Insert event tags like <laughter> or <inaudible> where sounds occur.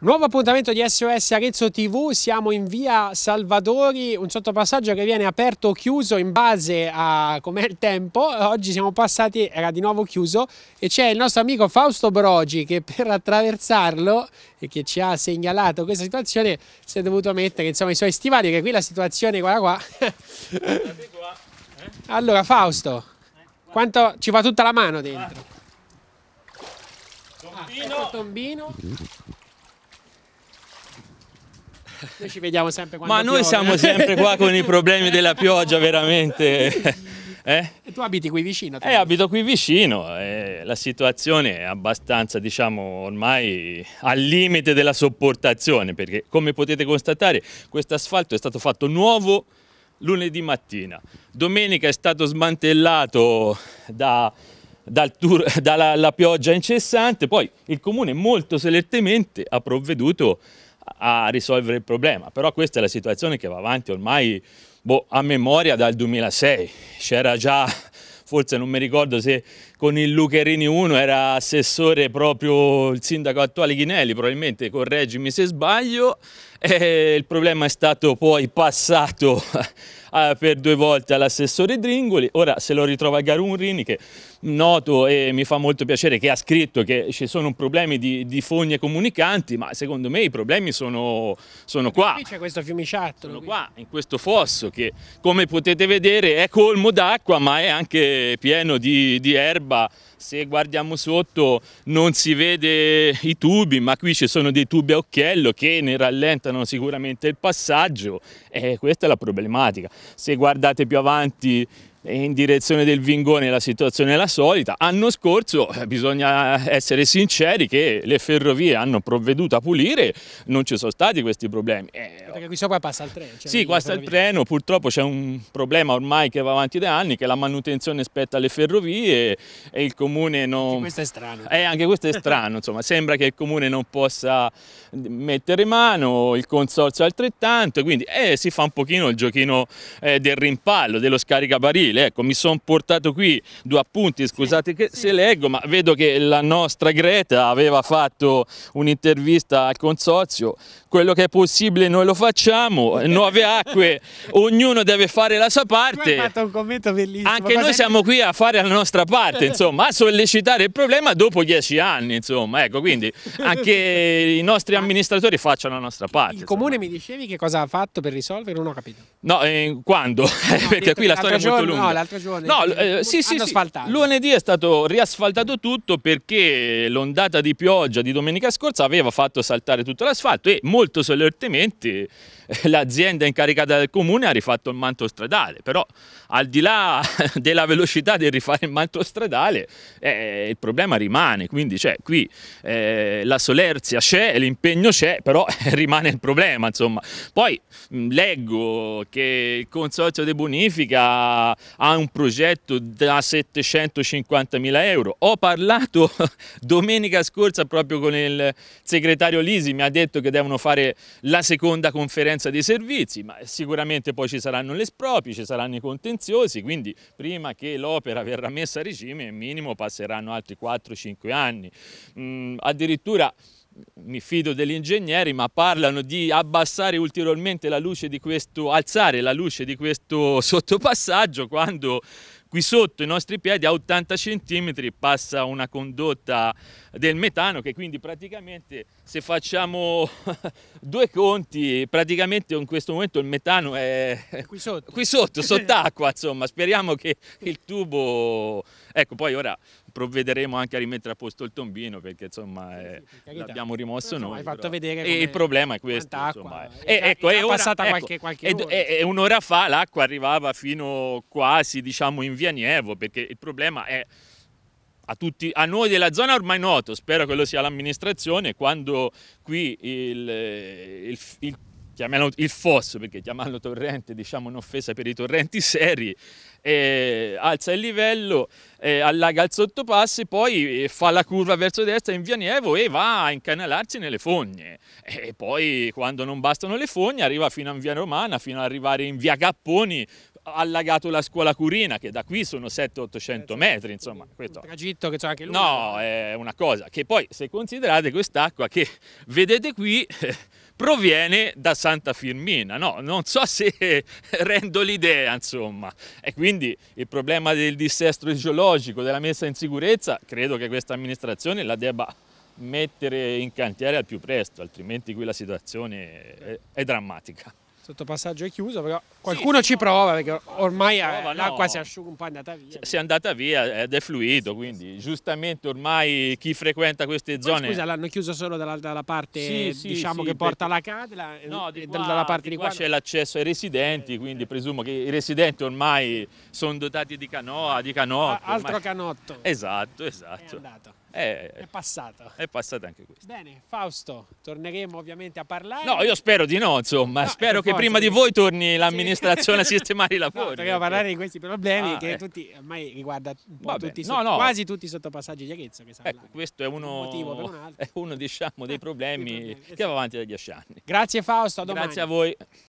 Nuovo appuntamento di SOS Arezzo TV, siamo in via Salvadori, un sottopassaggio che viene aperto o chiuso in base a com'è il tempo, oggi siamo passati, era di nuovo chiuso e c'è il nostro amico Fausto Brogi che per attraversarlo e che ci ha segnalato questa situazione si è dovuto mettere insomma, i suoi stivali che qui la situazione guarda qua. <laughs> Allora Fausto, quanto ci va tutta la mano dentro? Ah, ecco tombino. Noi ci vediamo sempre quando Ma noi siamo sempre qua con i problemi della pioggia, <laughs> veramente. Eh? eh? E tu abiti qui vicino? Eh, abito qui vicino. Eh, la situazione è abbastanza, diciamo, ormai al limite della sopportazione, perché come potete constatare questo asfalto è stato fatto nuovo lunedì mattina. Domenica è stato smantellato da, dal tour, dalla pioggia incessante, poi il comune molto selettivamente ha provveduto a risolvere il problema, però questa è la situazione che va avanti ormai boh, a memoria dal 2006, c'era già forse non mi ricordo se con il Lucherini 1 era assessore proprio il sindaco attuale Ghinelli, probabilmente correggimi se sbaglio, e eh, il problema è stato poi passato <laughs> ah, per due volte all'assessore Dringoli, ora se lo ritrova Garunrini che noto e mi fa molto piacere che ha scritto che ci sono problemi di, di fogne comunicanti, ma secondo me i problemi sono, sono qua. Qui c'è questo fiumiciattolo. Sono qua, in questo fosso che come potete vedere è colmo d'acqua ma è anche pieno di, di erba se guardiamo sotto non si vede i tubi, ma qui ci sono dei tubi a occhiello che ne rallentano sicuramente il passaggio e questa è la problematica. Se guardate più avanti in direzione del Vingone la situazione è la solita. Anno scorso, eh, bisogna essere sinceri, che le ferrovie hanno provveduto a pulire, non ci sono stati questi problemi. Eh, Perché qui sopra passa il treno. Cioè sì, qua sta il treno, purtroppo c'è un problema ormai che va avanti da anni, che la manutenzione spetta alle ferrovie e il comune non... Anche questo è strano. Eh, anche questo è strano, <laughs> insomma, sembra che il comune non possa mettere mano, il consorzio altrettanto, quindi eh, si fa un pochino il giochino eh, del rimpallo, dello scaricabarile possibile. Ecco, mi sono portato qui due appunti, scusate sì, sì. se leggo, ma vedo che la nostra Greta aveva fatto un'intervista al consorzio, quello che è possibile noi lo facciamo, Nuove Acque, <laughs> ognuno deve fare la sua parte. hai fatto un commento bellissimo. Anche noi siamo qui a fare la nostra parte, <laughs> insomma, a sollecitare il problema dopo dieci anni, insomma, ecco, quindi anche <laughs> i nostri amministratori facciano la nostra parte. Il comune mi dicevi che cosa ha fatto per risolvere, non ho capito. No, eh, quando? No, Perché qui la storia è molto lunga. No, No, l'altro giorno. No, eh, sì, sì, sì. Lunedì è stato riasfaltato tutto perché l'ondata di pioggia di domenica scorsa aveva fatto saltare tutto l'asfalto e molto solertemente eh, l'azienda incaricata dal comune ha rifatto il manto stradale, però al di là <laughs> della velocità del rifare il manto stradale eh, il problema rimane, quindi cioè, qui eh, la solerzia c'è, l'impegno c'è, però <laughs> rimane il problema. Insomma. Poi mh, leggo che il Consorzio De Bonifica ha un progetto da 750 mila euro. Ho parlato <laughs> domenica scorsa proprio con il segretario Lisi, mi ha detto che devono fare la seconda conferenza dei servizi, ma sicuramente poi ci saranno le espropri, ci saranno i contenziosi, quindi prima che l'opera verrà messa a regime, minimo passeranno altri 4-5 anni. Mm, addirittura mi fido degli ingegneri, ma parlano di abbassare ulteriormente la luce di questo, alzare la luce di questo <laughs> sottopassaggio quando Qui sotto i nostri piedi a 80 cm passa una condotta del metano che quindi praticamente se facciamo <laughs> due conti praticamente in questo momento il metano è, qui sotto, qui sotto sott'acqua <laughs> insomma speriamo che il tubo ecco poi ora provvederemo anche a rimettere a posto il tombino perché insomma eh, l'abbiamo rimosso però, noi. Hai fatto vedere e il problema è questo. Insomma, è, eh, è, ecco, è, ora, passata ecco, qualche, ora ed, un'ora fa l'acqua arrivava fino quasi diciamo in via Nievo, perché il problema è a, tutti, a noi della zona ormai noto, spero che lo sia l'amministrazione, quando qui il, eh, il, il chiamiamolo il fosso, perché chiamarlo torrente diciamo un'offesa per i torrenti seri, eh, alza il livello, eh, allaga il sottopasso e poi eh, fa la curva verso destra in via Nievo e va a incanalarsi nelle fogne. Eh, e poi quando non bastano le fogne arriva fino a via Romana, fino ad arrivare in via Gapponi, allagato la scuola Curina, che da qui sono 700-800 eh, metri, insomma. Questo... Un tragitto che c'è anche lui. No, è una cosa che poi, se considerate quest'acqua che <laughs> vedete qui, <laughs> proviene da Santa Firmina, no? Non so se <laughs> rendo l'idea, insomma. E quindi il problema del dissesto geologico, della messa in sicurezza, credo che questa amministrazione la debba mettere in cantiere al più presto, altrimenti qui la situazione è, è drammatica sottopassaggio è chiuso, però qualcuno sì, ci prova perché ormai eh, l'acqua no. si asciuga un po' è andata via. Si è andata via ed è fluido, quindi giustamente ormai chi frequenta queste zone... Ma scusa, l'hanno chiuso solo dalla, dalla parte sì, sì, diciamo che porta la cadela eh, no, e qua, dalla parte di, qua... qua c'è l'accesso ai residenti, eh, quindi presumo che i residenti ormai sono dotati di canoa, di canoa. Altro ormai. canotto. Esatto, esatto. È andato. È, è passata. È passato anche questa. Bene, Fausto, torneremo ovviamente a parlare. No, io spero di no, insomma, no, spero che forza, prima di voi torni l'amministrazione sì. a <laughs> sistemare i lavori. No, a ecco. parlare di questi problemi ah, che ecco. tutti, ormai riguarda tutti, no, no. quasi tutti i sottopassaggi di Arezzo. Che ecco, questo è uno, un <laughs> è uno diciamo, <laughs> dei problemi, problemi che va avanti da dieci anni. Grazie Fausto, a domani. Grazie a voi.